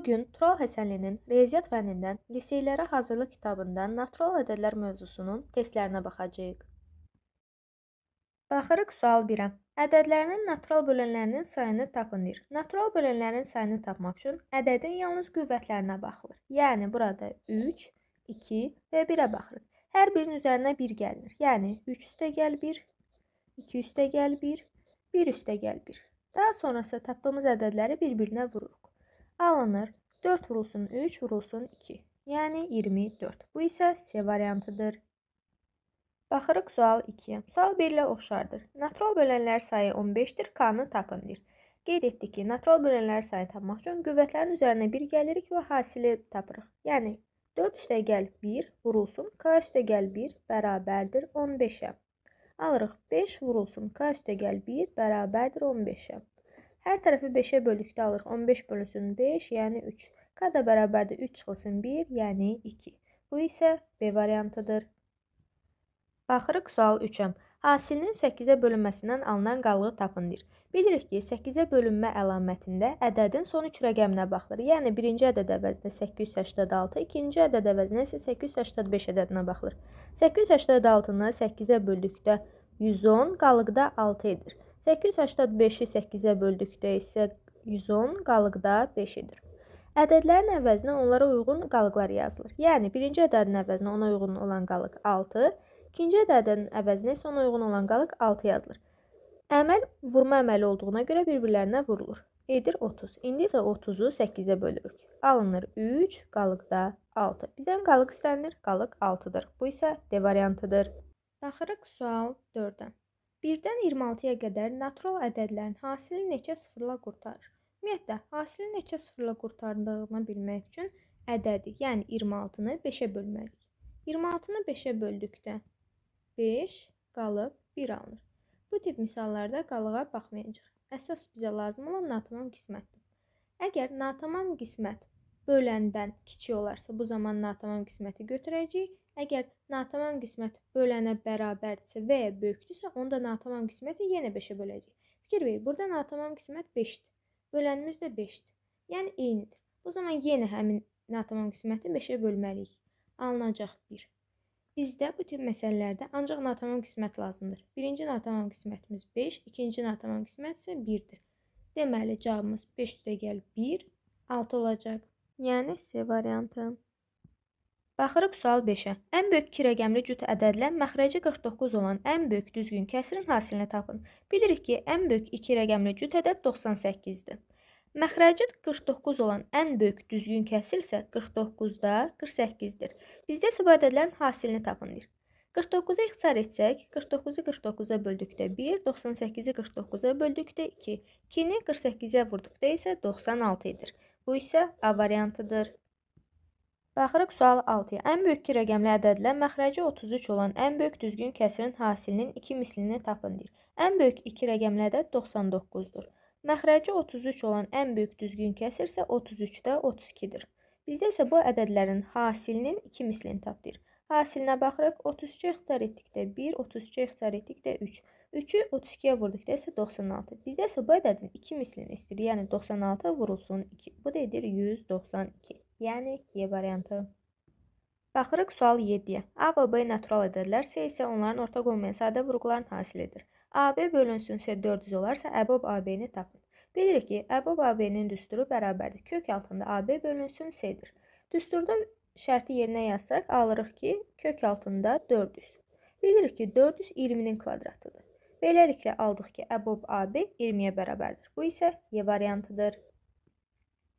Bu gün Tural Həsənlinin Riyaziyyat fənnindən liseylərə hazırlıq kitabından natural ədədlər mövzusunun testlərinə baxacağıq. Baxırıq sual 1-ə. Ədədlərinin natural bölənlərinin sayını tapın deyir. Natural bölənlərin sayını tapmaq üçün ədədin yalnız qüvvətlərinə baxılır. Yəni burada 3, 2 və 1-ə baxırıq. Hər birinin üzərinə 1 gəlinir. Yəni 3 üstə gəl 1, 2 üstə gəl 1, 1 üstə gəl 1. Daha sonrası tapdığımız ədədləri bir-birinə vururuq alınır. 4 vurulsun 3 vurulsun 2. Yəni 24. Bu isə C variantıdır. Baxırıq sual 2-yə. Sual 1 ilə oxşardır. Natural bölənlər sayı 15-dir. K-nı tapın deyir. Qeyd etdik ki, natural bölənlər sayı tapmaq üçün qüvvətlərin üzərinə 1 gəlirik və hasili tapırıq. Yəni 4 üstə gəl 1 vurulsun. K üstə gəl 1 bərabərdir 15-ə. Alırıq 5 vurulsun. K üstə gəl 1 bərabərdir 15-ə. Hər tərəfi 5-ə bölükdə alırıq. 15 bölünsün 5, yəni 3. Qaza bərabərdir 3 çıxılsın 1, yəni 2. Bu isə B variantıdır. Axırıq sual 3-əm. Hasilinin 8-ə bölünməsindən alınan qalığı tapındır. Bilirik ki, 8-ə bölünmə əlamətində ədədin son 3 rəqəminə baxılır. Yəni birinci ədəd əvəzinə 886, ikinci ədəd əvəzinə isə 885 ədədinə baxılır. 886-nı 8-ə böldükdə 110, qalıqda 6 edir. 885-i 8-ə böldükdə isə 110, qalıqda 5 edir. Ədədlərin əvəzinə onlara uyğun qalıqlar yazılır. Yəni birinci ədədin əvəzinə ona uyğun olan qalıq 6, İkinci ədədin əvəzinə isə ona uyğun olan qalıq 6 yazılır. Əməl vurma əməli olduğuna görə bir-birlərinə vurulur. Edir 30. İndi isə 30-u 8-ə bölürük. Alınır 3, qalıqda 6. Bizdən qalıq istənilir, qalıq 6-dır. Bu isə D variantıdır. Baxırıq sual 4-ə. 1-dən 26-ya qədər natural ədədlərin hasili neçə sıfırla qurtarır? Ümumiyyətlə, hasili neçə sıfırla qurtardığını bilmək üçün ədədi, yəni 26-nı 5-ə bölməliyik. 26-nı 5-ə böldükdə 5 qalıb 1 alınır. Bu tip misallarda qalığa baxmayacaq. Əsas bizə lazım olan natamam qismətdir. Əgər natamam qismət böləndən kiçik olarsa, bu zaman natamam qisməti götürəcəyik. Əgər natamam qismət bölənə bərabərdirsə və ya böyükdürsə, onda natamam qisməti yenə 5-ə böləcəyik. Fikir verin, burada natamam qismət 5-dir. Bölənimiz də 5-dir. Yəni eynidir. Bu zaman yenə həmin natamam qisməti 5-ə bölməliyik. Alınacaq 1. Bizdə bu tip məsələlərdə ancaq natamam qismət lazımdır. Birinci natamam qismətimiz 5, ikinci natamam qismət isə 1-dir. Deməli, cavabımız 5 üstəgəl 1, 6 olacaq. Yəni C variantı. Baxırıq sual 5-ə. Ən böyük 2 rəqəmli cüt ədədlə məxrəci 49 olan ən böyük düzgün kəsirin hasilini tapın. Bilirik ki, ən böyük 2 rəqəmli cüt ədəd 98-dir. Məxrəcin 49 olan ən böyük düzgün kəsir isə 49-da 48-dir. Bizdə isə bu ədədlərin hasilini tapın deyir. 49-a ixtisar etsək, 49-u 49-a böldükdə 1, 98-i 49-a böldükdə 2, 2-ni 48-ə vurduqda isə 96 edir. Bu isə A variantıdır. Baxırıq sual 6-ya. Ən böyük ki rəqəmli ədədlə məxrəci 33 olan ən böyük düzgün kəsirin hasilinin 2 mislini tapın deyir. Ən böyük 2 rəqəmli ədəd 99-dur. Məxrəci 33 olan ən böyük düzgün kəsir isə 33-də 32-dir. Bizdə isə bu ədədlərin hasilinin 2 mislini tapdıq. Hasilinə baxırıq, 33-ə ixtisar etdikdə 1, 33-ə ixtisar etdikdə 3. 3-ü 32-yə vurduqda isə 96. Bizdə isə bu ədədin 2 mislini istəyir, yəni 96 vurulsun 2. Bu da edir 192, yəni Y variantı. Baxırıq sual 7-yə. A və B natural ədədlərsə isə onların ortaq olmayan sadə vurğuların hasilidir. AB bölünsünsə 400 olarsa əbob AB-ni tapın. Bilirik ki, əbob AB-nin düsturu bərabərdir. Kök altında AB bölünsün C-dir. Düsturda şərti yerinə yazsaq, alırıq ki, kök altında 400. Bilirik ki, 400 20-nin kvadratıdır. Beləliklə aldıq ki, əbob AB 20-yə bərabərdir. Bu isə Y variantıdır.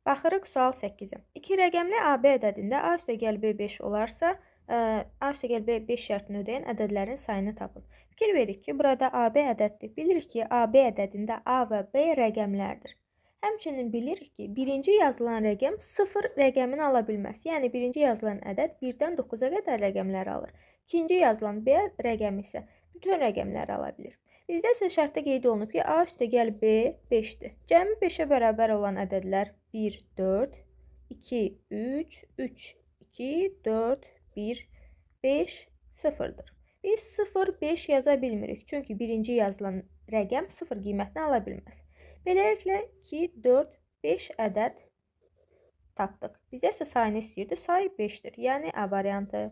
Baxırıq sual 8-ə. 2 rəqəmli AB ədədində A üstə gəl B5 olarsa, arsigəl B5 şərtini ödəyən ədədlərin sayını tapın. Fikir verik ki, burada AB ədəddir. Bilirik ki, AB ədədində A və B rəqəmlərdir. Həmçinin bilirik ki, birinci yazılan rəqəm 0 rəqəmini ala bilməz. Yəni, birinci yazılan ədəd 1-dən 9-a qədər rəqəmləri alır. İkinci yazılan B rəqəmi isə bütün rəqəmləri ala bilir. Bizdə isə şərtdə qeyd olunub ki, A üstə gəl B 5-dir. Cəmi 5-ə bərabər olan ədədlər 1, 4, 2, 3, 3, 2, 4, 1, 5, 0-dır. Biz 0, 5 yaza bilmirik. Çünki birinci yazılan rəqəm 0 qiymətini ala bilməz. Beləliklə 2, 4, 5 ədəd tapdıq. Bizdə isə sayını istəyirdi. Sayı 5-dir. Yəni A variantı.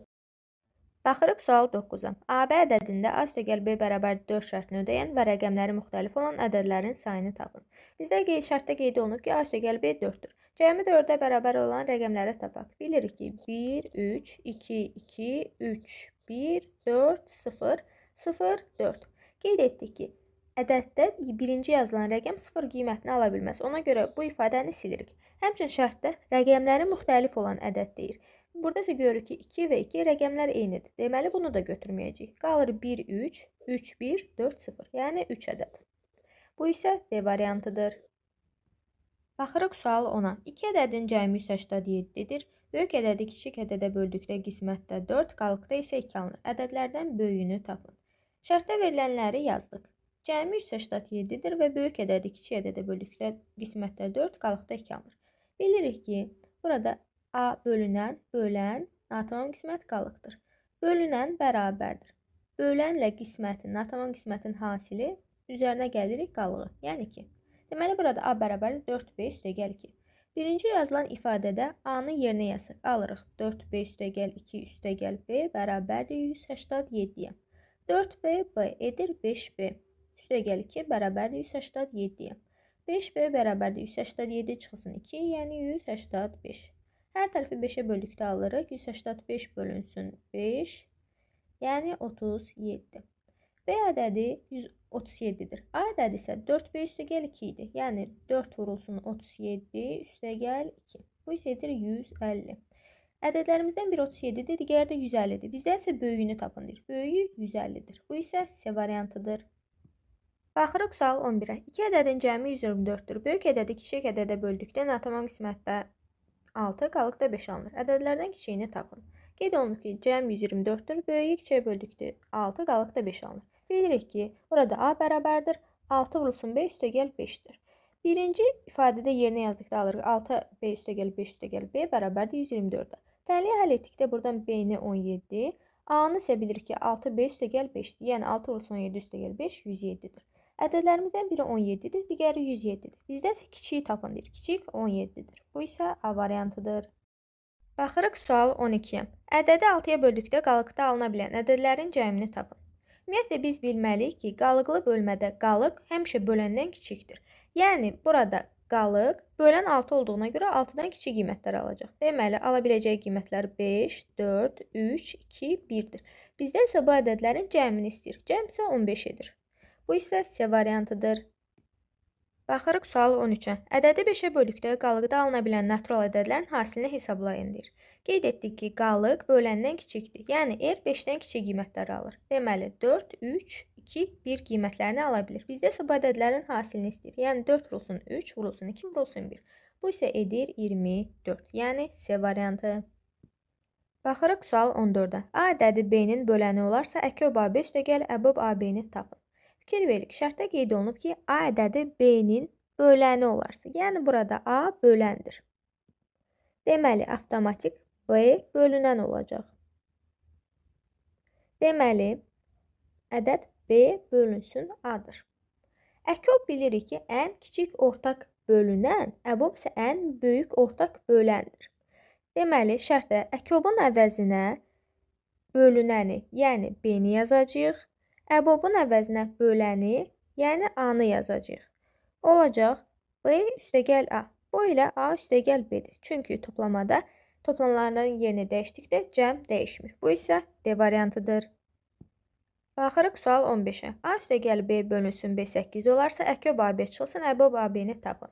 Baxırıq sual 9-a. AB ədədində A sögəl B bərabər 4 şərtini ödəyən və rəqəmləri müxtəlif olan ədədlərin sayını tapın. Bizdə qeyd şərtdə qeyd olunub ki, A sögəl B 4-dür. Cəmi 4-ə bərabər olan rəqəmləri tapaq. Bilirik ki, 1, 3, 2, 2, 3, 1, 4, 0, 0, 4. Qeyd etdik ki, ədəddə birinci yazılan rəqəm 0 qiymətini ala bilməz. Ona görə bu ifadəni silirik. Həmçin şərtdə rəqəmləri müxtəlif olan ədəd deyir. Burada isə görürük ki, 2 və 2 rəqəmlər eynidir. Deməli, bunu da götürməyəcəyik. Qalır 1, 3, 3, 1, 4, 0. Yəni 3 ədəd. Bu isə D variantıdır. Baxırıq sual 10-a. 2 ədədin cəmi 187-dir. Böyük ədədi kiçik ədədə böldükdə qismətdə 4, qalıqda isə 2 alınır. Ədədlərdən böyüyünü tapın. Şərtdə verilənləri yazdıq. Cəmi 187-dir və böyük ədədi kiçik ədədə böldükdə qismətdə 4, qalıqda 2 alınır. Bilirik ki, burada A bölünən, bölən, natamam qismət qalıqdır. Bölünən bərabərdir. Bölənlə qismətin, natamam qismətin hasili üzərinə gəlirik qalığı, yəni ki, Deməli, burada A bərabər 4 B üstəgəl 2. Birinci yazılan ifadədə A-nı yerinə yazır. Alırıq 4 B üstəgəl 2 üstəgəl B bərabərdir 187-yə. 4 B B edir 5 B üstəgəl 2 bərabərdir 187-yə. 5 B bərabərdir 187 çıxılsın 2, yəni 185. Hər tərəfi 5-ə böldükdə alırıq 185 bölünsün 5, yəni 37. B ədədi 100 37-dir. A ədədi isə 4 bölü üstəgəl 2 idi. Yəni 4 vurulsun 37 üstəgəl 2. Bu isə edir 150. Ədədlərimizdən biri 37-dir, digəri də 150-dir. Bizdən isə böyüyünü tapın deyir. Böyüyü 150-dir. Bu isə C variantıdır. Baxırıq sual 11-ə. 2 ədədin cəmi 124-dür. Böyük ədədi kiçik ədədə böldükdə nataman qismətdə 6, qalıqda 5 alınır. Ədədlərdən kiçiyini tapın. Qeyd olunur ki, cəm 124-dür. Böyüyü kiçiyə böldükdə 6, qalıqda 5 alınır. Bilirik ki, burada A bərabərdir. 6 vurulsun B üstəgəl 5-dir. Birinci ifadədə yerinə yazdıqda alırıq 6B üstəgəl 5 üstəgəl B bərabərdir 124-ə. Təliyə həll etdikdə buradan B-ni 17, A-nı isə bilirik ki, 6B üstəgəl 5-dir. Yəni 6 vurulsun 7 üstəgəl 5 107-dir. Ədədlərimizdən biri 17-dir, digəri 107-dir. Bizdən isə kiçiyi tapın deyir. Kiçik 17-dir. Bu isə A variantıdır. Baxırıq sual 12-yə. Ədədi 6-ya böldükdə qalıqda alına bilən ədədlərin cəmini tapın. Ümumiyyətlə biz bilməliyik ki, qalıqlı bölmədə qalıq həmişə böləndən kiçikdir. Yəni burada qalıq bölən 6 olduğuna görə 6-dan kiçik qiymətlər alacaq. Deməli, ala biləcəyi qiymətlər 5, 4, 3, 2, 1-dir. Bizdən isə bu ədədlərin cəmini istəyir. Cəm isə 15-dir. Bu isə C variantıdır. Baxırıq sual 13-ə. Ədədi 5-ə bölükdə qalıqda alına bilən natural ədədlərin hasilini hesablayın deyir. Qeyd etdik ki, qalıq böləndən kiçikdir. Yəni R er 5-dən kiçik qiymətləri alır. Deməli 4, 3, 2, 1 qiymətlərini ala bilir. Bizdə isə bu ədədlərin hasilini istəyir. Yəni 4 vurulsun 3, vurulsun 2, vurulsun 1. Bu isə edir 24. Yəni C variantı. Baxırıq sual 14-ə. A ədədi B-nin böləni olarsa, əkəb AB üstəgəl əbəb AB-ni tapın. Fikir verik. Şərtdə qeyd olunub ki, A ədədi B-nin böləni olarsa. Yəni burada A böləndir. Deməli, avtomatik B bölünən olacaq. Deməli, ədəd B bölünsün A-dır. Əkov bilirik ki, ən kiçik ortaq bölünən, əbob isə ən böyük ortaq böləndir. Deməli, şərtdə əkobun əvəzinə bölünəni, yəni B-ni yazacağıq. Əbobun əvəzinə böləni, yəni A-nı yazacağıq. Olacaq B üstəgəl A. Bu ilə A üstəgəl B-dir. Çünki toplamada toplananların yerini dəyişdikdə cəm dəyişmir. Bu isə D variantıdır. Baxırıq sual 15-ə. A üstəgəl B bölünsün B8 olarsa, əkob AB çıxılsın, əbob AB-ni tapın.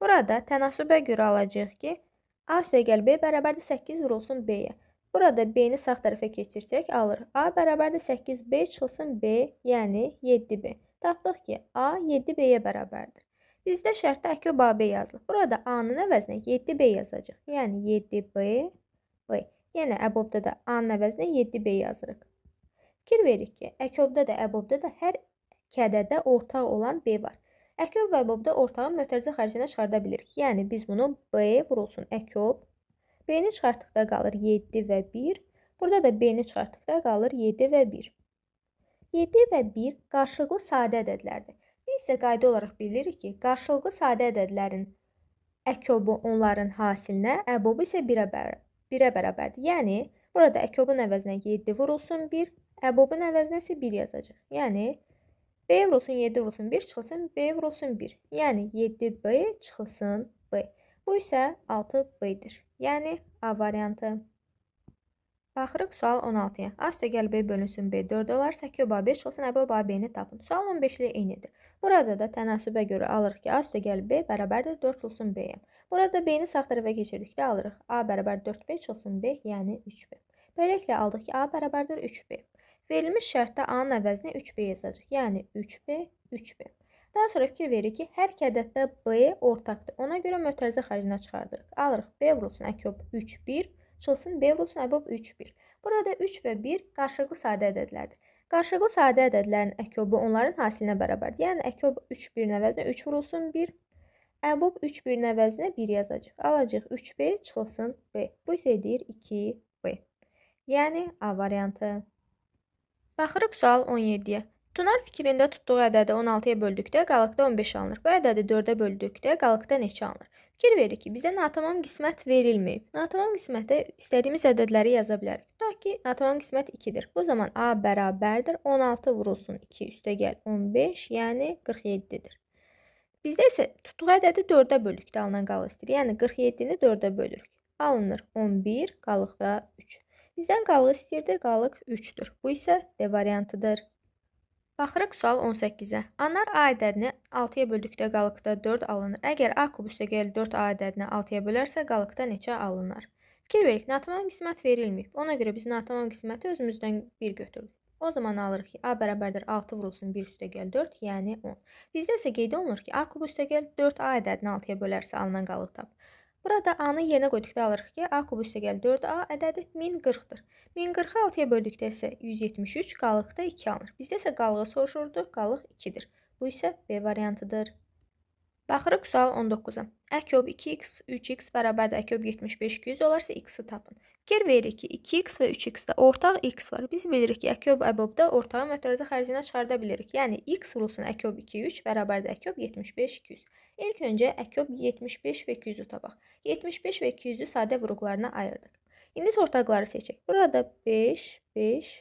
Burada tənasübə görə alacağıq ki, A üstəgəl B bərabərdir 8 vurulsun B-yə. Burada B-ni sağ tərəfə keçirsək, alır. A bərabərdir 8B çıxılsın B, yəni 7B. Tapdıq ki, A 7B-yə bərabərdir. Bizdə şərtdə AQ B yazılıb. Burada A-nın əvəzinə 7B yazacaq. Yəni 7B, B. Yenə əbobda da A-nın əvəzinə 7B yazırıq. Fikir veririk ki, əkobda da əbobda da hər kədədə ortaq olan B var. Əkob və əbobda ortağın mötərizə xaricinə çıxarda bilirik. Yəni biz bunu B vurulsun əkob B-ni çıxartdıqda qalır 7 və 1. Burada da B-ni çıxartdıqda qalır 7 və 1. 7 və 1 qarşılıqlı sadə ədədlərdir. Biz isə qayda olaraq bilirik ki, qarşılıqlı sadə ədədlərin əkobu onların hasilinə, əbobu isə 1-ə bərabər, bərabərdir. Yəni, burada əkobun əvəzinə 7 vurulsun 1, əbobun əvəzinə isə 1 yazacaq. Yəni, B vurulsun 7 vurulsun 1 çıxılsın, B vurulsun 1. Yəni, 7B çıxılsın B. Bu isə 6B-dir. Yəni A variantı. Baxırıq sual 16-ya. A üstəgəl B bölünsün B 4 olar, 8 oba 5 olsun, əbə oba B-ni tapın. Sual 15 ilə eynidir. Burada da tənasübə görə alırıq ki, A üstəgəl B bərabərdir 4 olsun B-yə. Burada B-ni sağ tərəfə keçirdikdə alırıq. A bərabər 4B olsun B, yəni 3B. Beləliklə aldıq ki, A bərabərdir 3B. Verilmiş şərtdə A-nın əvəzinə 3B yazacaq. Yəni 3B, 3B. Daha sonra fikir veririk ki, hər iki ədəddə B ortaqdır. Ona görə mötərizə xaricinə çıxardırıq. Alırıq B vurulsun əkob 3, 1, çıxılsın B vurulsun əbob 3, 1. Burada 3 və 1 qarşılıqlı sadə ədədlərdir. Qarşılıqlı sadə ədədlərin əkobu onların hasilinə bərabərdir. Yəni əkob 3 1-in əvəzinə 3 vurulsun 1, əbob 3 1-in əvəzinə 1 yazacağıq. Alacağıq 3B, çıxılsın B. Bu isə edir 2B. Yəni A variantı. Baxırıq sual 17-yə. Tunar fikrində tutduğu ədədi 16-ya böldükdə qalıqda 15 alınır. Bu ədədi 4-ə böldükdə qalıqda neçə alınır? Fikir verir ki, bizə natamam qismət verilməyib. Natamam qismətə istədiyimiz ədədləri yaza bilərik. Tutaq ki, natamam qismət 2-dir. Bu zaman A bərabərdir 16 vurulsun 2 üstə gəl 15, yəni 47-dir. Bizdə isə tutduğu ədədi 4-ə bölükdə alınan qalıq istəyir. Yəni 47-ni 4-ə bölürük. Alınır 11, qalıqda 3. Bizdən qalıq istəyirdi, qalıq 3-dür. Bu isə D variantıdır. Baxırıq sual 18-ə. Anar A ədədini 6-ya böldükdə qalıqda 4 alınır. Əgər A kub üstəgəl 4 A ədədini 6-ya bölərsə, qalıqda neçə alınır? Fikir verik, natamam qismət verilməyib. Ona görə biz natamam qisməti özümüzdən 1 götürürük. O zaman alırıq ki, A bərabərdir 6 vurulsun 1 üstəgəl 4, yəni 10. Bizdə isə qeyd olunur ki, A kub üstəgəl 4A ədədini 6-ya bölərsə alınan qalıq tap. Burada A-nı yerinə qoyduqda alırıq ki, A kubu üstəgəl 4A ədədi 1040-dır. 1040-ı 6-ya böldükdə isə 173, qalıqda 2 alınır. Bizdə isə qalığı soruşurdu, qalıq 2-dir. Bu isə B variantıdır. Baxırıq sual 19-a. Ə köb 2x, 3x bərabərdir. Ə köb 75, 200 olarsa x-i tapın. Fikir veririk ki, 2x və 3x-də ortaq x var. Biz bilirik ki, ə köb əbobda ortağı mötərizə xərcinə çıxarda bilirik. Yəni x vurulsun ə köb 2, 3 bərabərdir. Ə köb 75, 200. İlk öncə ə köb 75 və 200-ü tapaq. 75 və 200-ü sadə vuruqlarına ayırdıq. İndi isə ortaqları seçək. Burada 5, 5,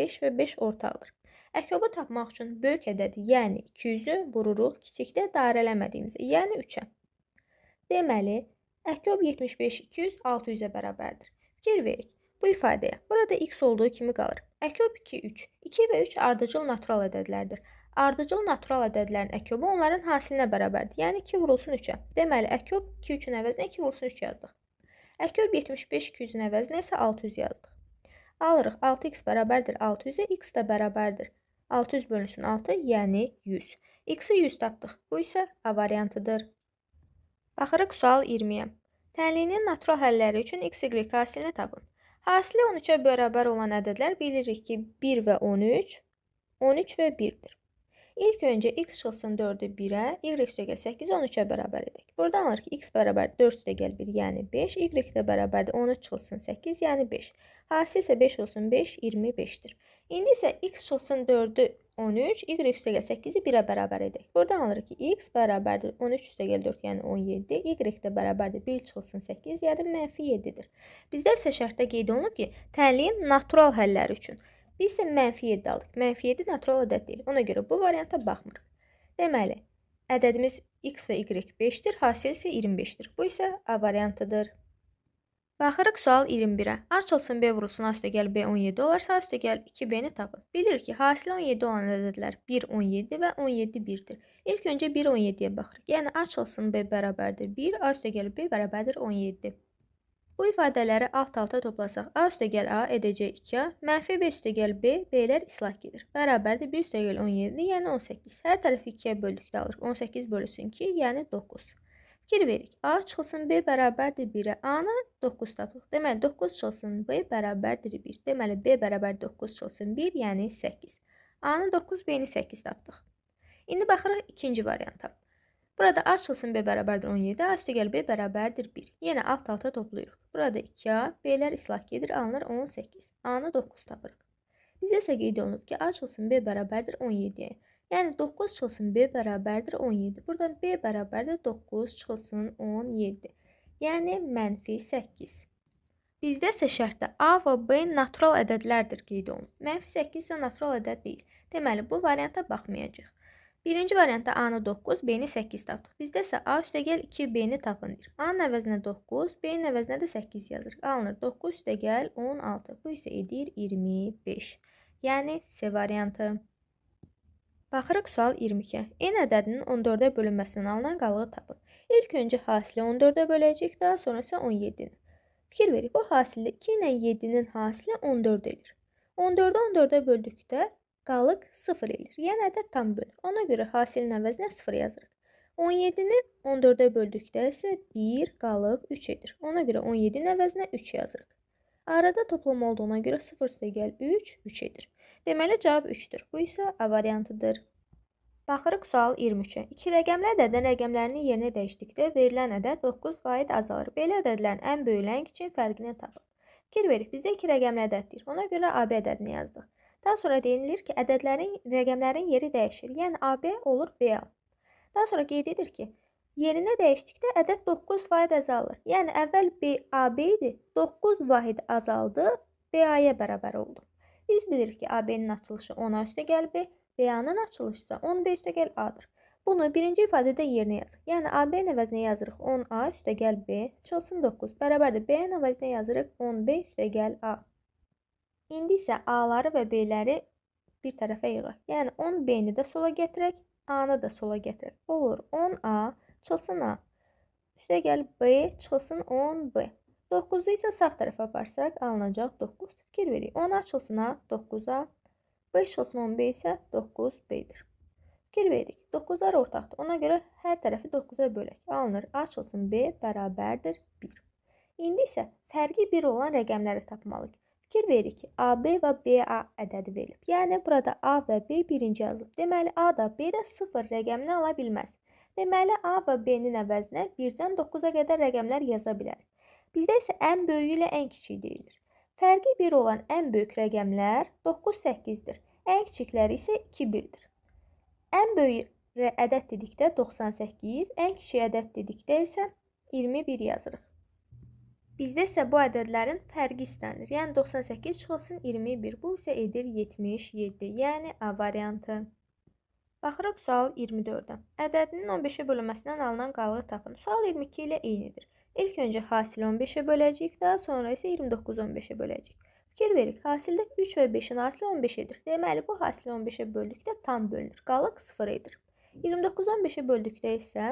5 və 5 ortaqdır. Əkrobu tapmaq üçün böyük ədədi, yəni 200-ü vururuq kiçikdə dairələmədiyimizə, yəni 3-ə. Deməli, əkrob 75 200 600-ə bərabərdir. Fikir verik. Bu ifadəyə burada x olduğu kimi qalır. Əkrob 2 3. 2 və 3 ardıcıl natural ədədlərdir. Ardıcıl natural ədədlərin əkrobu onların hasilinə bərabərdir. Yəni 2 vurulsun 3-ə. Deməli, əkrob 2 3-ün əvəzinə 2 vurulsun 3 yazdıq. Əkrob 75 200-ün əvəzinə isə 600 yazdıq. Alırıq 6x bərabərdir 600-ə, x də bərabərdir 600 bölünsün 6, yəni 100. X-i 100 tapdıq. Bu isə A variantıdır. Baxırıq sual 20-yə. Tənliyinin natural həlləri üçün x-y hasilini tapın. Hasili 13-ə bərabər olan ədədlər bilirik ki, 1 və 13, 13 və 1-dir. İlk öncə x çıxılsın 4-ü 1-ə, y üstəgəl 8 13-ə bərabər edək. Buradan alırıq ki, x bərabər 4 üstəgəl 1, yəni 5, y də bərabərdir 13 çıxılsın 8, yəni 5. Hasi isə 5 olsun 5, 25-dir. İndi isə x çıxılsın 4-ü 13, y üstəgəl 8-i 1-ə bərabər edək. Buradan alırıq ki, x bərabərdir 13 üstəgəl 4, yəni 17, y də bərabərdir 1 çıxılsın 8, yəni mənfi 7-dir. Bizdə isə şərtdə qeyd olunub ki, təliyin natural həlləri üçün Biz isə mənfi 7 aldıq. Mənfi 7 natural ədəd deyil. Ona görə bu varianta baxmırıq. Deməli, ədədimiz x və y 5-dir, hasil isə 25-dir. Bu isə A variantıdır. Baxırıq sual 21-ə. Açılsın B vurulsun A üstəgəl B 17 olarsa, A üstəgəl 2B-ni tapın. Bilirik ki, hasil 17 olan ədədlər 1, 17 və 17, 1-dir. İlk öncə 1, 17-yə baxırıq. Yəni, açılsın B bərabərdir 1, A üstəgəl B bərabərdir 17. Bu ifadələri alt-alta toplasaq, A üstəgəl A edəcək 2A, mənfi B üstəgəl B, B-lər islah gedir. Bərabərdir 1 üstəgəl 17, yəni 18. Hər tərəfi 2-yə böldükdə alırıq. 18 bölüsün 2, yəni 9. Fikir veririk. A çıxılsın B bərabərdir 1-ə. A-nı 9 tapdıq. Deməli 9 çıxılsın B bərabərdir 1. Deməli B bərabər 9 çıxılsın 1, yəni 8. A-nı 9, B-ni 8 tapdıq. İndi baxırıq ikinci varianta. Burada A çıxılsın B bərabərdir 17, A üstəgəl B bərabərdir 1. Yenə alt alta toplayırıq. Burada 2A, B-lər islah gedir, alınır 18. A-nı 9 tapırıq. Bizə isə qeyd olunub ki, A yəni çıxılsın B bərabərdir 17-yə. Yəni 9 çıxılsın B bərabərdir 17. Buradan B bərabərdir 9 çıxılsın 17. Yəni mənfi 8. Bizdə isə şərtdə A və B natural ədədlərdir qeyd olunub. Mənfi 8 isə natural ədəd deyil. Deməli, bu varianta baxmayacaq. Birinci variantda A-nı 9, B-ni 8 tapdıq. Bizdə isə A üstə gəl 2 B-ni tapın deyir. A-nın əvəzinə 9, B-nin əvəzinə də 8 yazırıq. A alınır 9 üstə gəl 16. Bu isə edir 25. Yəni C variantı. Baxırıq sual 22-yə. N ədədinin 14-ə bölünməsindən alınan qalığı tapın. İlk öncə hasili 14-ə böləcək, daha sonra isə 17-ni. Fikir verib, bu hasildə 2 ilə 7-nin hasili 14 edir. 14-ü 14-ə böldükdə qalıq 0 eləyir. Yəni ədəd tam böl. Ona görə hasilin əvəzinə 0 yazırıq. 17-ni 14-ə böldükdə isə 1 qalıq 3 edir. Ona görə 17-nin əvəzinə 3 yazırıq. Arada toplam olduğuna görə 0 səgəl 3, 3 edir. Deməli, cavab 3-dür. Bu isə A variantıdır. Baxırıq sual 23-ə. İki rəqəmli ədədin rəqəmlərinin yerini dəyişdikdə verilən ədəd 9% azalır. Belə ədədlərin ən böyük rəng üçün fərqini tapın. Fikir verib, bizdə iki rəqəmli ədəddir. Ona görə AB ədədini yazdıq. Daha sonra deyilir ki, ədədlərin, rəqəmlərin yeri dəyişir. Yəni AB olur BA. Daha sonra qeyd edir ki, yerinə dəyişdikdə ədəd 9 vahid azalır. Yəni əvvəl BAB idi, 9 vahid azaldı, BA-ya bərabər oldu. Biz bilirik ki, AB-nin açılışı 10-a üstə gəl B, BA-nın açılışı isə 10B üstə gəl A-dır. Bunu birinci ifadədə yerinə yazırıq. Yəni AB-nin əvəzinə yazırıq 10A üstə gəl B, çıxılsın 9, bərabərdir B-nin əvəzinə yazırıq 10B üstə gəl A. İndi isə A-ları və B-ləri bir tərəfə yığaq. Yəni 10 B-ni də sola gətirək, A-nı da sola gətirək. Olur 10A çıxılsın A. Üstə gəlib B çıxılsın 10B. 9-u isə sağ tərəfə aparsaq alınacaq 9. Fikir veririk. 10 açılsın A 9A, 5 çıxılsın 10B isə 9B-dir. Fikir veririk. 9-lar ortaqdır. Ona görə hər tərəfi 9-a bölək. Alınır. A çıxılsın B bərabərdir 1. İndi isə fərqi 1 olan rəqəmləri tapmalıyıq. Fikir veririk ki, AB və BA ədədi verilib. Yəni burada A və B birinci əldir. Deməli A da B də 0 rəqəmini ala bilməz. Deməli A və B-nin əvəzinə 1-dən 9-a qədər rəqəmlər yaza bilər. Bizdə isə ən böyüyü ilə ən kiçiyi deyilir. Fərqi 1 olan ən böyük rəqəmlər 9-8-dir. Ən kiçikləri isə 2-1-dir. Ən böyük ədəd dedikdə 98, ən kiçik ədəd dedikdə isə 21 yazırıq. Bizdə isə bu ədədlərin fərqi istənir. Yəni 98 çıxılsın 21. Bu isə edir 77, yəni A variantı. Baxırıq sual 24-də. Ədədinin 15-ə -e bölünməsindən alınan qalığı tapın. Sual 22 ilə eynidir. İlk öncə hasil 15-ə -e böləcəyik, daha sonra isə 29 15-ə -e böləcəyik. Fikir verik, hasildə 3 və 5-in hasili 15-dir. Deməli, bu hasili 15-ə böldükdə tam bölünür. Qalıq 0 edir. 29 15-ə böldükdə isə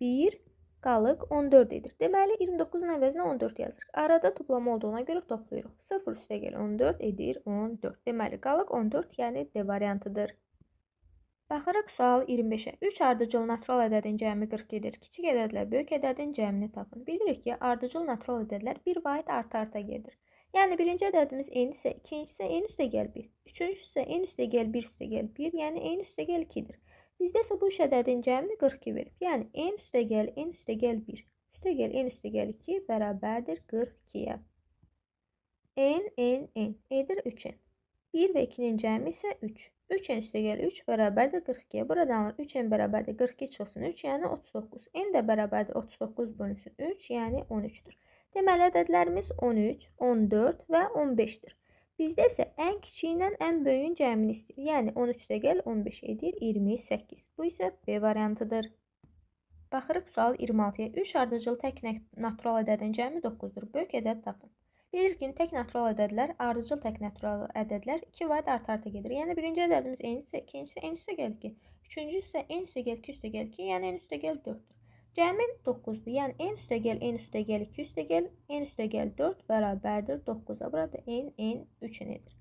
1 qalıq 14 edir. Deməli 29-un əvəzinə 14 yazırıq. Arada toplama olduğuna görə toplayırıq. 0 üstə gəl 14 edir 14. Deməli qalıq 14, yəni D variantıdır. Baxırıq sual 25-ə. 3 ardıcıl natural ədədin cəmi 40 edir. Kiçik ədədlə böyük ədədin cəmini tapın. Bilirik ki, ardıcıl natural ədədlər bir vahid arta-arta gedir. Yəni birinci ədədimiz n isə, ikincisi n üstə gəl 1, üçüncüsü isə n üstə gəl 1 üstə gəl 1, yəni n üstə gəl 2-dir. Bizdə isə bu üç ədədin cəmini 42 verib. Yəni n üstəgəl n üstəgəl 1 üstəgəl n üstəgəl 2 bərabərdir 42-yə. n n n edir 3n. 1 və 2-nin cəmi isə 3. 3n üstəgəl 3 bərabərdir 42-yə. Buradan 3n bərabərdir 42 çıxsın 3, yəni 39. n də bərabərdir 39 bölünsün 3, yəni 13-dür. Deməli ədədlərimiz 13, 14 və 15-dir. Bizdə isə ən kiçiyindən ən böyüyün cəmini istəyir. Yəni 13 dəqəl 15 edir 28. Bu isə B variantıdır. Baxırıq sual 26-ya. 3 ardıcıl tək natural ədədin cəmi 9-dur. Böyük ədəd tapın. Bilirik ki, tək natural ədədlər, ardıcıl tək natural ədədlər 2 vayd art-arta gedir. Yəni birinci ədədimiz n isə, ikincisi n üstə gəl 2, üçüncüsü isə n üstə gəl 2 üstə gəl 2, yəni n üstə gəl 4-dür. Cəmi 9-dur. Yəni n üstə gəl, n üstə gəl, 2 üstə gəl, n üstə gəl 4 bərabərdir 9-a. Burada n, n 3 nedir?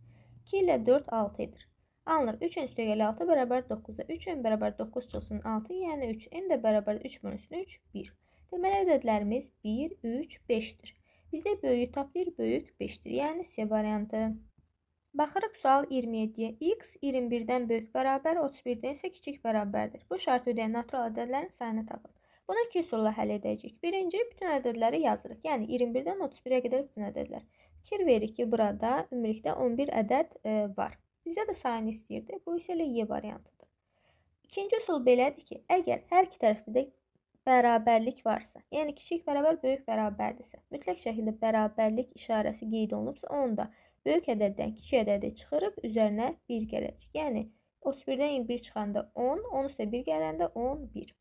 2 ilə 4 6 edir. Alınır 3 n üstə gəl 6 bərabər 9-a. 3 n bərabər 9 çıxsın 6, yəni 3. n də bərabər 3 bölünsün 3 1. Deməli ədədlərimiz 1, 3, 5-dir. Bizdə böyüyü tap 1, böyük 5-dir. Yəni C variantı. Baxırıq sual 27-yə. X 21-dən böyük bərabər, 31-dən isə kiçik bərabərdir. Bu şərti ödəyən natural ədədlərin sayını tapın. Bunu iki üsulla həll edəcəyik. Birinci, bütün ədədləri yazırıq. Yəni 21-dən 31-ə qədər bütün ədədlər. Fikir veririk ki, burada ümumilikdə 11 ədəd e, var. Bizə də sayını istəyirdi. Bu isə elə Y variantıdır. İkinci üsul belədir ki, əgər hər iki tərəfdə də bərabərlik varsa, yəni kiçik bərabər böyük bərabərdirsə, mütləq şəkildə bərabərlik işarəsi qeyd olunubsa, onda böyük ədəddən kiçik ədədi çıxırıb üzərinə 1 gələcək. Yəni 31-dən 1 çıxanda 10, 10 isə 1 gələndə 11.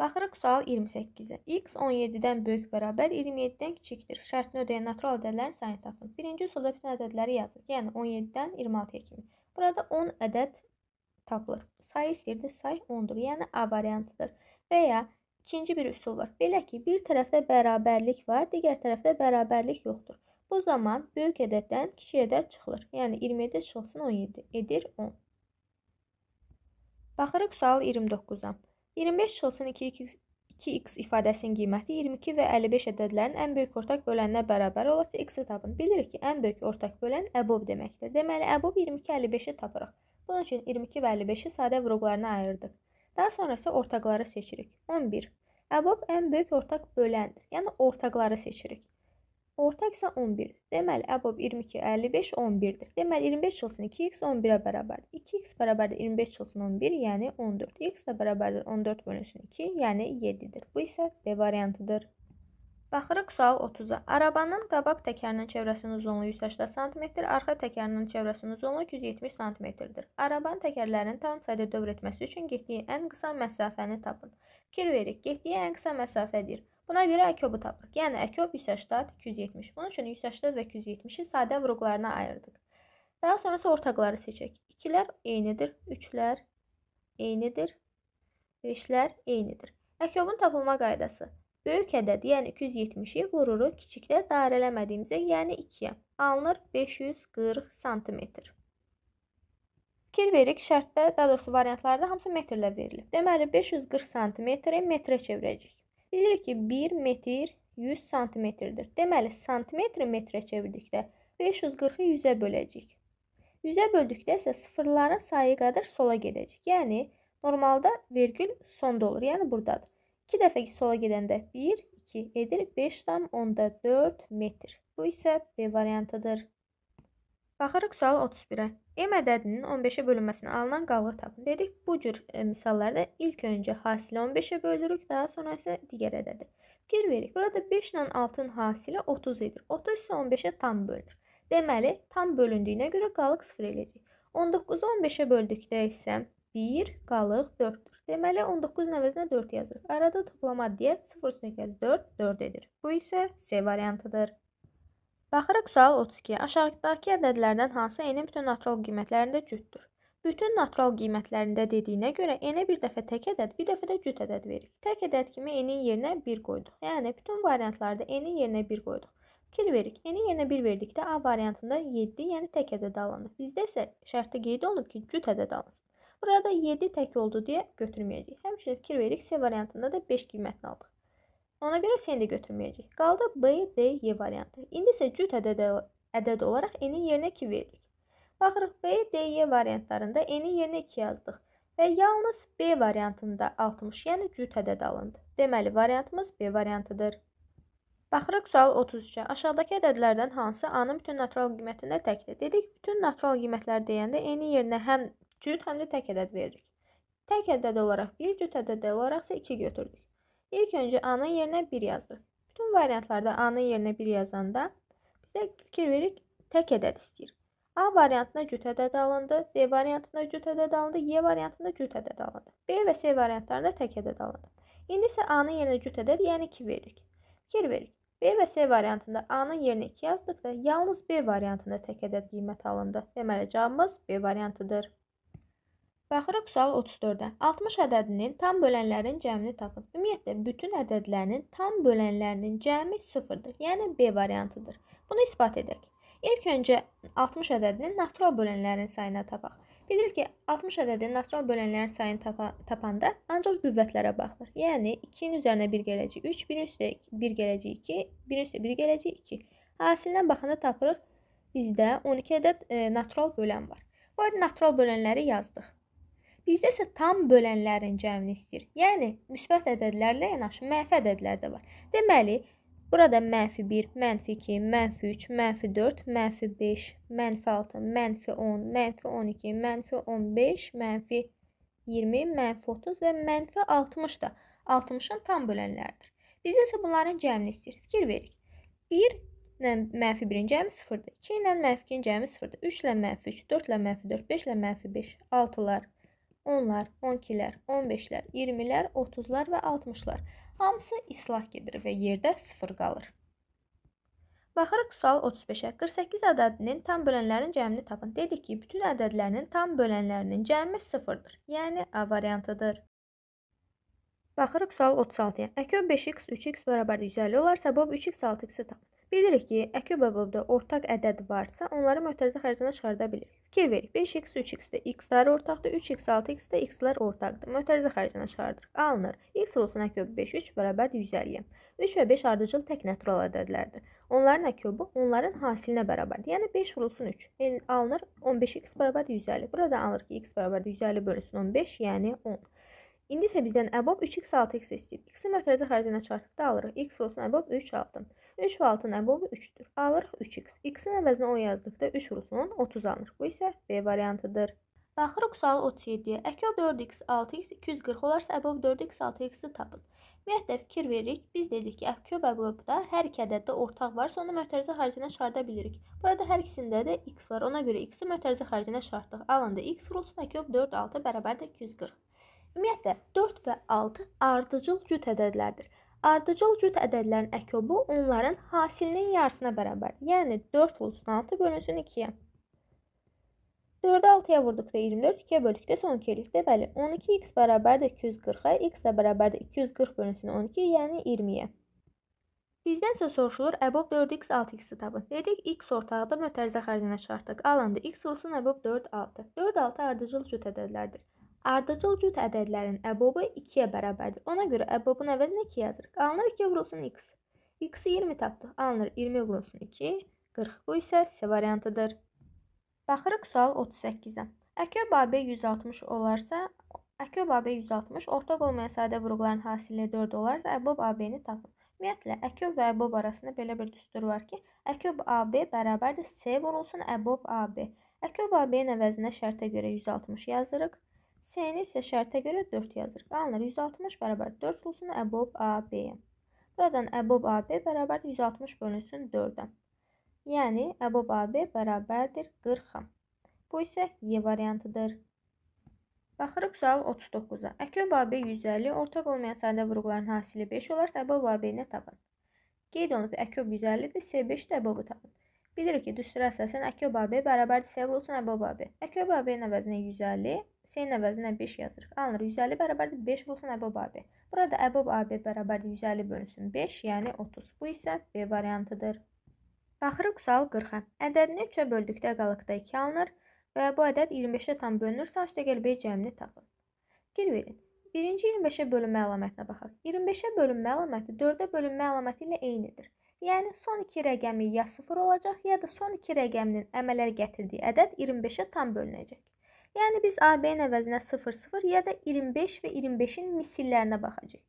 Baxırıq sual 28-ə. X 17-dən böyük bərabər 27-dən kiçikdir. Şərtini ödəyən natural ədədlərin sayını tapın. Birinci üsulda bütün ədədləri yazır. Yəni 17-dən 26-ya kimi. Burada 10 ədəd tapılır. Sayı istəyirdi, say 10-dur. Yəni A variantıdır. Və ya ikinci bir üsul var. Belə ki, bir tərəfdə bərabərlik var, digər tərəfdə bərabərlik yoxdur. Bu zaman böyük ədəddən kiçik ədəd çıxılır. Yəni 27 çıxılsın 17 edir 10. Baxırıq sual 29-a. 25 çıxılsın 2x, 2x ifadəsinin qiyməti 22 və 55 ədədlərin ən böyük ortaq böləninə bərabər olacaq. X-i tapın. Bilirik ki, ən böyük ortaq bölən əbob deməkdir. Deməli, əbob 22-55-i tapırıq. Bunun üçün 22 və 55-i sadə vuruqlarına ayırdıq. Daha sonra isə ortaqları seçirik. 11. Əbob ən böyük ortaq böləndir. Yəni ortaqları seçirik. Orta isə 11-dir. Deməli, əbob 22, 55, 11-dir. Deməli, 25 olsun 2x 11-ə bərabərdir. 2x bərabərdir 25 olsun 11, yəni 14. x də bərabərdir 14 bölünsün 2, yəni 7-dir. Bu isə D variantıdır. Baxırıq sual 30-a. Arabanın qabaq təkərinin çevrəsinin uzunluğu 180 sm, arxa təkərinin çevrəsinin uzunluğu 270 sm-dir. Arabanın təkərlərinin tam sayda dövr etməsi üçün getdiyi ən qısa məsafəni tapın. Fikir veririk, getdiyi ən qısa məsafədir. Buna görə əköbü tapırıq. Yəni əköb 180, 270. Bunun üçün 180 və 270-i sadə vuruqlarına ayırdıq. Daha sonrası ortaqları seçək. 2-lər eynidir, 3-lər eynidir, 5-lər eynidir. Əköbün tapılma qaydası. Böyük ədəd, yəni 270-i vururuq kiçikdə dairələmədiyimizə, yəni 2-yə. Alınır 540 sm. Fikir veririk, şərtdə, daha doğrusu variantlarda hamısı metrlə verilib. Deməli 540 sm-i metrə çevirəcəyik. Bilirik ki, 1 metr 100 santimetrdir. Deməli, santimetri metrə çevirdikdə 540-ı 100-ə böləcəyik. 100-ə böldükdə isə sıfırların sayı qədər sola gedəcək. Yəni, normalda vergül sonda olur, yəni buradadır. 2 dəfə ki, sola gedəndə 1, 2 edir, 5,4 metr. Bu isə B variantıdır. Baxırıq sual 31-ə. E ədədinin 15-ə bölünməsinə alınan qalığı tapın. Dedik, bu cür e, misallarda ilk öncə hasili 15-ə bölürük, daha sonra isə digər ədədi. Fikir verik, burada 5 ilə 6-ın hasili 30 edir. 30 isə 15-ə tam bölünür. Deməli, tam bölündüyünə görə qalıq 0 eləyəcək. 19-u 15-ə böldükdə isə 1 qalıq 4-dür. Deməli, 19-un əvəzinə 4 yazırıq. Arada toplama deyə 0 üstünə gəlir 4, 4 edir. Bu isə C variantıdır. Baxırıq sual 32-yə. Aşağıdakı ədədlərdən hansı n-in bütün natural qiymətlərində cütdür? Bütün natural qiymətlərində dediyinə görə n-ə bir dəfə tək ədəd, bir dəfə də cüt ədəd verib. Tək ədəd kimi n-in yerinə 1 qoyduq. Yəni bütün variantlarda n-in yerinə 1 qoyduq. Fikir verik. n-in yerinə 1 verdikdə A variantında 7, yəni tək ədəd alınıb. Bizdə isə şərtdə qeyd olunub ki, cüt ədəd alınsın. Burada 7 tək oldu deyə götürməyəcəyik. Həmçinin fikir verik, C variantında da 5 qiymətini aldıq. Ona görə seni də götürməyəcək. Qaldı B, D, Y e variantı. İndi isə cüt ədəd, ədəd olaraq n-in yerinə 2 veririk. Baxırıq B, D, Y e variantlarında n-in yerinə 2 yazdıq və yalnız B variantında 60, yəni cüt ədəd alındı. Deməli, variantımız B variantıdır. Baxırıq sual 33-ə. Aşağıdakı ədədlərdən hansı A-nın bütün natural qiymətində təkdir? Dedik, bütün natural qiymətlər deyəndə n-in yerinə həm cüt, həm də tək ədəd veririk. Tək ədəd olaraq 1, cüt ədəd olaraq isə 2 götürdük. İlk önce A'nın yerine 1 yazır. Bütün variantlarda A'nın yerine 1 yazanda bizə fikir veririk, tək ədəd istəyir. A variantına cüt ədəd alındı, D variantına cüt ədəd alındı, Y variantına cüt ədəd alındı. B və C variantlarında tək ədəd alındı. İndi isə A-nın yerinə cüt ədəd, yəni 2 veririk. Fikir veririk. B və C variantında A-nın yerinə 2 yazdıqda yalnız B variantında tək ədəd qiyməti alındı. Deməli cavabımız B variantıdır. Baxırıq sual 34-də. 60 ədədinin tam bölənlərinin cəmini tapın. Ümumiyyətlə bütün ədədlərinin tam bölənlərinin cəmi 0-dır. Yəni B variantıdır. Bunu isbat edək. İlk öncə 60 ədədinin natural bölənlərinin sayını tapaq. Bilirik ki, 60 ədədinin natural bölənlərin sayını tapa tapanda ancaq qüvvətlərə baxılır. Yəni 2-nin üzərinə 1 gələcək 3, 1-in üstə 1 gələcək 2, 1-in üstə 1 gələcək 2. Hasilinə baxanda tapırıq bizdə 12 ədəd e, natural bölən var. Bu ədəd natural bölənləri yazdıq. Bizdə isə tam bölənlərin cəmini istəyir. Yəni müsbət ədədlərlə yanaşı mənfi ədədlər də var. Deməli, burada -1, -2, -3, -4, -5, -6, -10, -12, -15, -20, -30 və -60 da 60-ın tam bölənləridir. Bizdə isə bunların cəmini istəyir. Fikir verik. 1 ilə mənfi 1-in cəmi 0-dır. 2 ilə mənfi 2-in cəmi 0-dır. 3 ilə mənfi 3, 4 ilə mənfi 4, 5 ilə mənfi 5, 6-lar Onlar, 12-lər, 15-lər, 20-lər, 30-lar və 60-lar. Hamısı islah gedir və yerdə 0 qalır. Baxırıq sual 35-ə. 48 ədədinin tam bölənlərinin cəmini tapın. Dedik ki, bütün ədədlərinin tam bölənlərinin cəmi 0-dır. Yəni A variantıdır. Baxırıq sual 36-ya. Əküb 5x 3x bərabər 150 olarsa, bob 3x 6x-i tapın. Bilirik ki, əküb və bobda ortaq ədəd varsa, onları mötərizə xərcdən çıxarda bilirik. Fikir verik. 5x 3x-də x-lər ortaqdır. 3x 6x-də x-lər ortaqdır. Mötərizə xərcdən aşağıdır. Alınır. x olsun ə köbü 5 3 bərabər 150. 3 və 5 ardıcıl tək natural ədədlərdir. Onların ə köbü onların hasilinə bərabərdir. Yəni 5 vurulsun 3. El alınır 15x bərabər 150. Burada alınır ki x bərabər 150 bölünsün 15, yəni 10. İndi isə bizdən əbab 3x 6x istəyir. X-i mötərizə xərcdən çıxartdıqda alırıq. X olsun əbab 3 aldım. 3 və 6-nın əbobu 3-dür. Alırıq 3x. x-in əvəzinə 10 yazdıqda 3 vurulsun 30 alınır. Bu isə B variantıdır. Baxırıq sual 37-yə. Əkil 4x 6x 240 olarsa əbob 4x 6x-i tapın. Ümumiyyətlə fikir veririk. Biz dedik ki, əbküb əbobda hər iki ədəddə ortaq varsa, onu mötərizə xaricinə şarda bilirik. Burada hər ikisində də x var. Ona görə x-i mötərizə xaricinə şartdıq. Alında x vurulsun, əbküb 4 6 bərabər də 240. Ümumiyyətlə 4 və 6 ardıcıl cüt ədədlərdir. Ardıcıl cüt ədədlərin əkobu onların hasilinin yarısına bərabər. Yəni 4 vurulsun 6 bölünsün 2-yə. 4-ü 6-ya vurduqda 24, 2-yə böldükdə isə 12 elikdə. Bəli, 12x bərabərdir 240-a, x də bərabərdir 240 bölünsün 12, yəni 20-yə. Bizdən isə soruşulur, əbob 4x 6x-i tapın. Dedik, x ortaqda mötərizə xərcinə çıxartdıq. Alındı, x vurulsun əbob 4, 6. 4, 6 ardıcıl cüt ədədlərdir. Ardıcıl cüt ədədlərin əbobu 2-yə bərabərdir. Ona görə əbobun əvəzinə 2 yazırıq. Alınır 2 vurulsun x. x-i 20 tapdıq. Alınır 20 vurulsun 2. 40 bu isə C variantıdır. Baxırıq sual 38-ə. Əköb AB 160 olarsa, əköb AB 160 ortaq olmayan sadə vurğuların hasilliyi 4 olarsa, əbob AB-ni tapın. Ümumiyyətlə, əköb və əbob arasında belə bir düstur var ki, əköb AB bərabərdir C vurulsun əbob AB. Əköb AB-nin əvəzinə şərtə görə 160 yazırıq. C-ni isə şərtə görə 4 yazırıq. Alınır 160 bərabər 4 olsun əbob AB-yə. Buradan əbob AB bərabər 160 bölünsün 4-ə. Yəni əbob AB bərabərdir 40-a. Bu isə Y variantıdır. Baxırıq sual 39-a. Əköb AB 150, ortaq olmayan sadə vurğuların hasili 5 olarsa əbob AB-ni tapın. Qeyd olunub əköb 150-dir, C5-də əbobu tapın. Bilirik ki, düstura əsasən əköb AB bərabərdir səyə vurulsun əbəb AB. Əköb AB-nin əvəzinə 150, S-nin əvəzinə 5 yazırıq. Alınır 150 bərabərdir 5 vurulsun əbəb AB. Burada əbəb AB bərabərdir 150 bölünsün 5, yəni 30. Bu isə B variantıdır. Baxırıq sual 40-a. Ədədini 3-ə böldükdə qalıqda 2 alınır və bu ədəd 25-də tam bölünür. Saç dögəl B cəmini tapın. Gir verin. Birinci 25-ə bölünmə əlamətinə baxaq. 25-ə bölünmə əlaməti 4-ə bölünmə əlaməti ilə eynidir. Yəni son 2 rəqəmi ya 0 olacaq, ya da son 2 rəqəminin əmələ gətirdiyi ədəd 25-ə tam bölünəcək. Yəni biz AB-nin əvəzinə 0, 0 ya da 25 və 25-in misillərinə baxacağıq.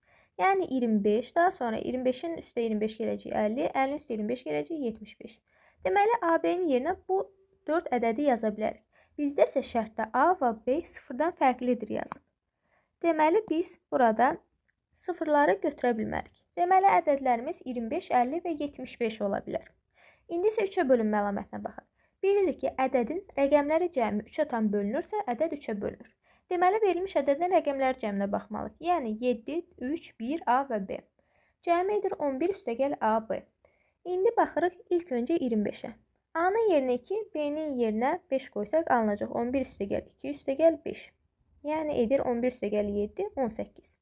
Yəni 25, daha sonra 25-in üstə 25 gələcək 50, 50 üstə 25 gələcək 75. Deməli AB-nin yerinə bu 4 ədədi yaza bilərik. Bizdə isə şərtdə A və B sıfırdan fərqlidir yazılıb. Deməli biz burada sıfırları götürə bilmərik. Deməli, ədədlərimiz 25, 50 və 75 ola bilər. İndi isə 3-ə bölünmə əlamətinə baxaq. Bilirik ki, ədədin rəqəmləri cəmi 3-ə tam bölünürsə, ədəd 3-ə bölünür. Deməli, verilmiş ədədin rəqəmləri cəminə baxmalıyıq. Yəni 7, 3, 1, A və B. Cəmi edir 11 üstəgəl A, B. İndi baxırıq ilk öncə 25-ə. A-nın yerinə 2, B-nin yerinə 5 qoysaq alınacaq 11 üstəgəl 2 üstəgəl 5. Yəni edir 11 üstəgəl 7, 18.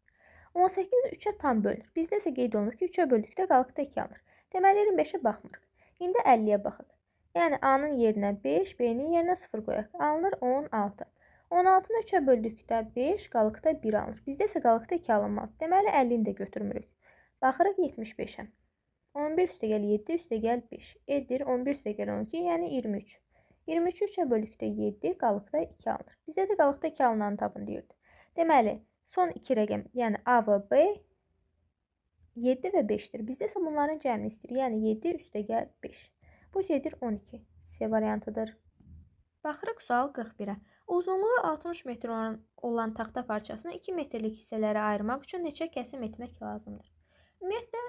18 3-ə tam bölünür. Bizdə isə qeyd olunur ki, 3-ə böldükdə qalıqda 2 alınır. Deməli 25-ə baxmırıq. İndi 50-yə baxaq. Yəni A-nın yerinə 5, B-nin yerinə 0 qoyaq. Alınır 16. 16-nı 3-ə böldükdə 5, qalıqda 1 alınır. Bizdə isə qalıqda 2 alınmalıdır. Deməli 50-ni də götürmürük. Baxırıq 75-ə. 11 üstə gəl 7, üstə gəl 5. Edir 11 üstə gəl 12, yəni 23. 23-ü 3-ə böldükdə 7, qalıqda 2 alınır. Bizdə də qalıqda 2 alınan tapın deyirdi. Deməli, Son iki rəqəm, yəni A və B 7 və 5-dir. Bizdə isə bunların cəmini istəyir. Yəni 7 üstəgəl 5. Bu isə edir 12. C variantıdır. Baxırıq sual 41-ə. Uzunluğu 60 metr olan taxta parçasını 2 metrlik hissələrə ayırmaq üçün neçə kəsim etmək lazımdır? Ümumiyyətlə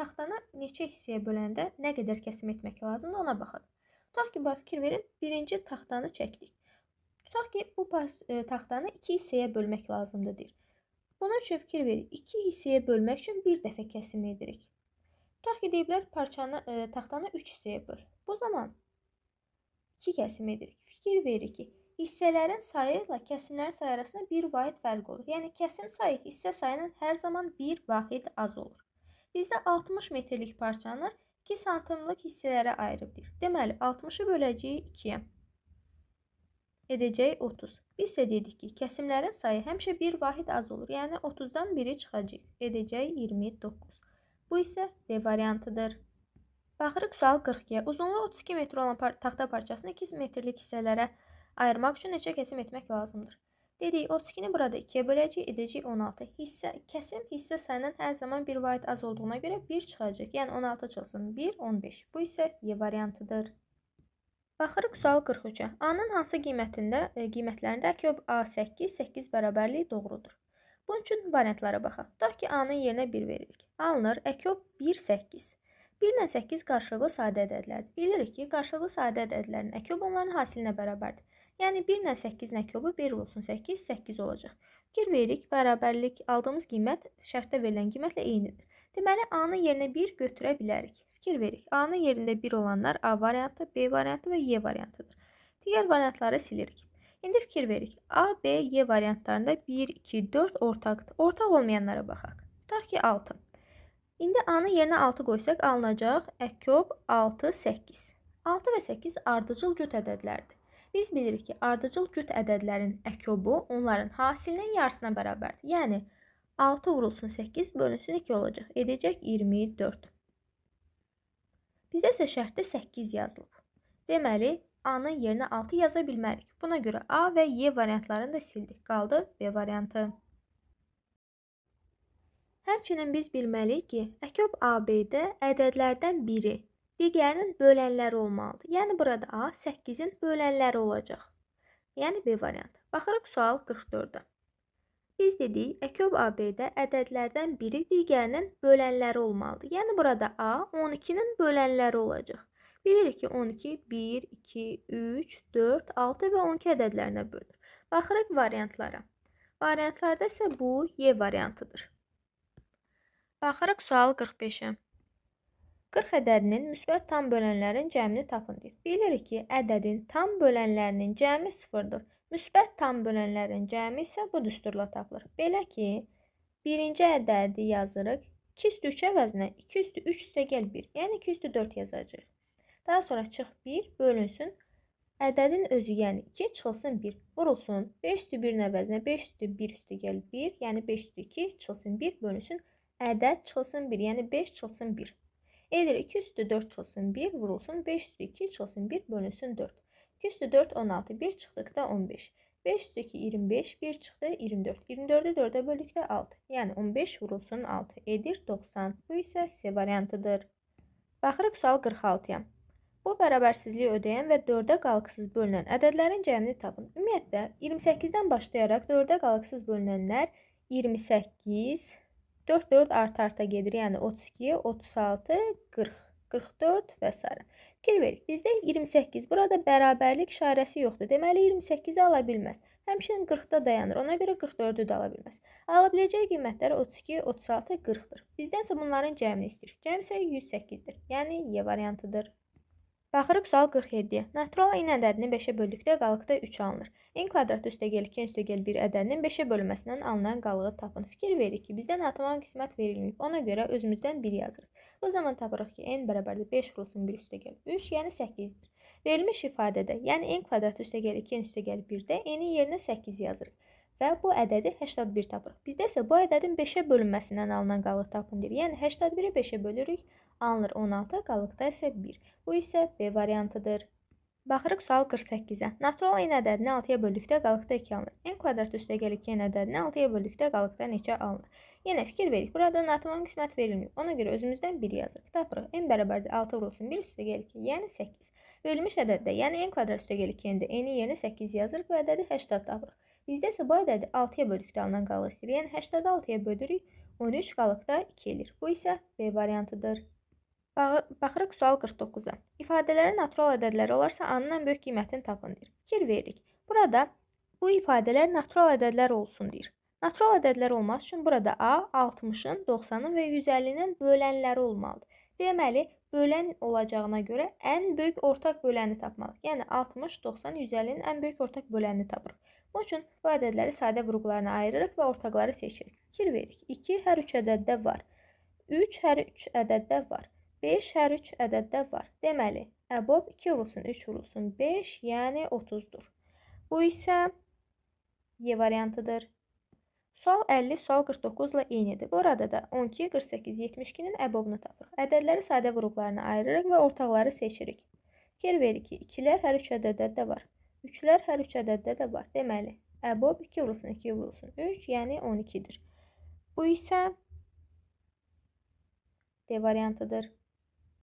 taxtanı neçə hissəyə böləndə nə qədər kəsim etmək lazımdır ona baxaq. Tutaq ki, bu fikir verin. Birinci taxtanı çəkdik. Tutaq ki, bu e, taxtanı 2 hissəyə bölmək lazımdır deyir. Buna üçün fikir verin. 2 hissəyə bölmək üçün bir dəfə kəsim edirik. Tutaq ki, deyiblər parçanı, ə, e, taxtanı 3 hissəyə böl. Bu zaman 2 kəsim edirik. Fikir verir ki, hissələrin sayı ilə kəsimlərin sayı arasında bir vahid fərq olur. Yəni kəsim sayı hissə sayının hər zaman bir vahid az olur. Bizdə 60 metrlik parçanı 2 santimlik hissələrə ayırıbdır. Deməli, 60-ı böləcəyik 2-yə edəcək 30. Biz isə dedik ki, kəsimlərin sayı həmişə bir vahid az olur. Yəni 30-dan biri çıxacaq, edəcək 29. Bu isə D variantıdır. Baxırıq sual 42-yə. Uzunluğu 32 metr olan par taxta parçasını 2 metrlik hissələrə ayırmaq üçün neçə kəsim etmək lazımdır? Dedik, 32-ni burada 2-yə böləcəyik, edəcəyik 16. Hissə, kəsim hissə sayının hər zaman bir vahid az olduğuna görə 1 çıxacaq. Yəni 16 çıxsın 1, 15. Bu isə Y variantıdır. Baxırıq sual 43-ə. A-nın hansı qiymətində e, qiymətlərində əkyob A8 8 bərabərlik doğrudur. Bunun üçün variantlara baxaq. Tutaq ki, A-nın yerinə 1 veririk. Alınır əkyob 1 8. 1 ilə 8 qarşılıqlı sadə ədədlərdir. Bilirik ki, qarşılıqlı sadə ədədlərin əkyob onların hasilinə bərabərdir. Yəni 1 ilə 8-in əkobu 1 olsun 8, 8 olacaq. Fikir veririk, bərabərlik aldığımız qiymət şərtdə verilən qiymətlə eynidir. Deməli A-nın yerinə 1 götürə bilərik. Fikir verik. A-nın yerində 1 olanlar A variantı, B variantı və Y variantıdır. Digər variantları silirik. İndi fikir verik. A, B, Y variantlarında 1, 2, 4 ortaqdır. Ortaq olmayanlara baxaq. Tutaq ki, 6. İndi A-nın yerinə 6 qoysaq, alınacaq əkkob 6, 8. 6 və 8 ardıcıl cüt ədədlərdir. Biz bilirik ki, ardıcıl cüt ədədlərin əkobu onların hasilinin yarısına bərabərdir. Yəni, 6 vurulsun 8 bölünsün 2 olacaq. Edəcək 24. Bizdə isə şərtdə 8 yazılıb. Deməli, A-nın yerinə 6 yaza bilmərik. Buna görə A və Y variantlarını da sildik. Qaldı B variantı. Həmçinin biz bilməliyik ki, əkəb AB-də ədədlərdən biri digərinin bölənləri olmalıdır. Yəni burada A 8-in bölənləri olacaq. Yəni B variantı. Baxırıq sual 44-də. Biz dedik, əköb ABD ədədlərdən biri digərinin bölənləri olmalıdır. Yəni burada A 12-nin bölənləri olacaq. Bilirik ki, 12 1, 2, 3, 4, 6 və 12 ədədlərinə bölünür. Baxırıq variantlara. Variantlarda isə bu Y variantıdır. Baxırıq sual 45-ə. 40 ədədinin müsbət tam bölənlərin cəmini tapın deyir. Bilirik ki, ədədin tam bölənlərinin cəmi 0-dır. Müsbət tam bölənlərin cəmi isə bu düsturla tapılır. Belə ki, birinci ədədi yazırıq. 2 üstü 3 əvəzinə 2 üstü 3 üstə gəl 1, yəni 2 üstü 4 yazacağıq. Daha sonra çıx 1, bölünsün. Ədədin özü, yəni 2, çıxılsın 1, vurulsun. 5 üstü 1-in əvəzinə 5 üstü 1 üstə gəl 1, yəni 5 üstü 2, çıxılsın 1, bölünsün. Ədəd çıxılsın 1, yəni 5 çıxılsın 1. Edir 2 üstü 4 çıxılsın 1, vurulsun. 5 üstü 2 çıxılsın 1, bölünsün 4. 2 üstü 4 16. 1 çıxdıqda 15. 5 üstü 2 25. 1 çıxdı 24. 24-ü 4-ə bölükdə 6. Yəni 15 vurulsun 6 edir 90. Bu isə C variantıdır. Baxırıq sual 46-ya. Bu bərabərsizliyi ödəyən və 4-ə qalıqsız bölünən ədədlərin cəmini tapın. Ümumiyyətlə 28-dən başlayaraq 4-ə qalıqsız bölünənlər 28, 4 4 art-arta gedir. Yəni 32, 36, 40, 44 və s. Kirverik, bizdə 28. Burada bərabərlik işarəsi yoxdur. Deməli 28-i ala bilməz. Həmçinin 40-da dayanır. Ona görə 44-ü də ala bilməz. Ala biləcəyi qiymətlər 32, 36, 40-dır. Bizdən isə bunların cəmini istəyirik. Cəm isə 108-dir. Yəni Y variantıdır. Baxırıq sual 47-yə. Natural in ədədini 5-ə böldükdə qalıqda 3 alınır. n kvadrat üstəgəl 2 üstəgəl 1 ədədinin 5-ə bölünməsindən alınan qalığı tapın. Fikir verir ki, bizdən ataman qismət verilməyib. Ona görə özümüzdən 1 yazırıq. O zaman tapırıq ki, n bərabərdir 5 vurulsun 1 üstəgəl 3, yəni 8-dir. Verilmiş ifadədə, yəni n kvadrat üstəgəl 2n üstəgəl 1-də n-in yerinə 8 yazırıq və bu ədədi 81 tapırıq. Bizdə isə bu ədədin 5-ə bölünməsindən alınan qalıq tapın deyir. Yəni 81-i 5-ə bölürük, alınır 16, qalıqda isə 1. Bu isə B variantıdır. Baxırıq sual 48-ə. Natural n ədədini 6-ya böldükdə qalıqda 2 alınır. n kvadrat üstəgəl 2 n ədədini 6-ya böldükdə qalıqda neçə alınır? Yenə fikir verik. Burada natural qismət verilməyib. Ona görə özümüzdən 1 yazırıq. Tapırıq. n bərabərdir 6 vurulsun 1 üstə gəlir 2, yəni 8. Verilmiş ədəddə, yəni n kvadrat üstə gəlir 2-ndə n-in yerinə 8 yazırıq və ədədi 80 tapırıq. Bizdə isə bu ədədi 6-ya böldükdə alınan qalır. Yəni 80-i 6-ya bölürük, 13 qalıqda 2 elir. Bu isə B variantıdır. Baxırıq sual 49-a. İfadələrə natural ədədləri olarsa, A-nın ən böyük qiymətini tapın deyir. Fikir veririk. Burada bu ifadələr natural ədədlər olsun deyir. Natural ədədlər olması üçün burada A 60-ın, 90-ın və 150-nin bölənləri olmalıdır. Deməli, bölən olacağına görə ən böyük ortaq böləni tapmalıyıq. Yəni 60, 90, 150-nin ən böyük ortaq bölənini tapırıq. Bunun üçün bu ədədləri sadə vuruqlarına ayırırıq və ortaqları seçirik. Fikir veririk. 2 hər 3 ədəddə var. 3 hər 3 ədəddə var. 5 hər 3 ədəddə var. Deməli, əbob 2 vurulsun, 3 vurulsun, 5, yəni 30-dur. Bu isə Y variantıdır. Sual 50, sual 49 ilə eynidir. Burada da 12, 48, 72-nin əbobunu tapırıq. Ədədləri sadə qruplarına ayırırıq və ortaqları seçirik. Fikir verir ki, 2-lər hər 3 ədəddə də var. 3-lər hər 3 ədəddə də var. Deməli, əbob 2 vurulsun, 2 vurulsun. 3, yəni 12-dir. Bu isə D variantıdır.